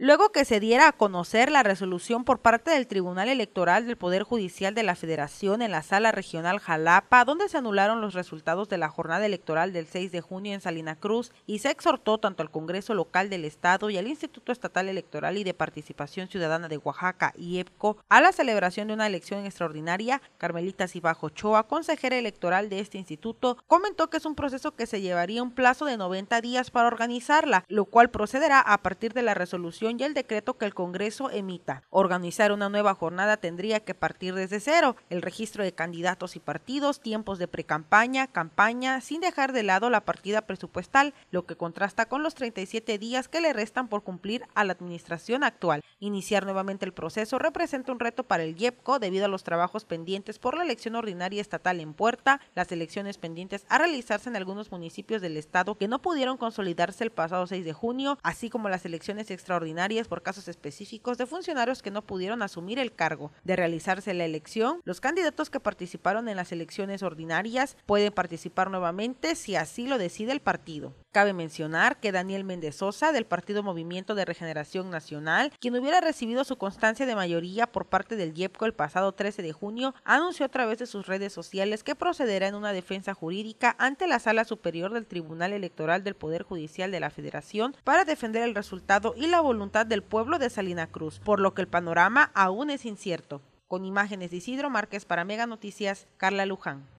Luego que se diera a conocer la resolución por parte del Tribunal Electoral del Poder Judicial de la Federación en la Sala Regional Jalapa, donde se anularon los resultados de la jornada electoral del 6 de junio en Salina Cruz y se exhortó tanto al Congreso Local del Estado y al Instituto Estatal Electoral y de Participación Ciudadana de Oaxaca, y EPCO a la celebración de una elección extraordinaria, Carmelita Cibajo consejera electoral de este instituto, comentó que es un proceso que se llevaría un plazo de 90 días para organizarla, lo cual procederá a partir de la resolución y el decreto que el Congreso emita. Organizar una nueva jornada tendría que partir desde cero, el registro de candidatos y partidos, tiempos de precampaña, campaña, sin dejar de lado la partida presupuestal, lo que contrasta con los 37 días que le restan por cumplir a la administración actual. Iniciar nuevamente el proceso representa un reto para el IEPCO debido a los trabajos pendientes por la elección ordinaria estatal en puerta, las elecciones pendientes a realizarse en algunos municipios del estado que no pudieron consolidarse el pasado 6 de junio, así como las elecciones extraordinarias por casos específicos de funcionarios que no pudieron asumir el cargo. De realizarse la elección, los candidatos que participaron en las elecciones ordinarias pueden participar nuevamente si así lo decide el partido. Cabe mencionar que Daniel Mendezosa, del Partido Movimiento de Regeneración Nacional, quien hubiera recibido su constancia de mayoría por parte del IEPCO el pasado 13 de junio, anunció a través de sus redes sociales que procederá en una defensa jurídica ante la Sala Superior del Tribunal Electoral del Poder Judicial de la Federación para defender el resultado y la voluntad del pueblo de Salina Cruz, por lo que el panorama aún es incierto. Con imágenes de Isidro Márquez para Mega Noticias, Carla Luján.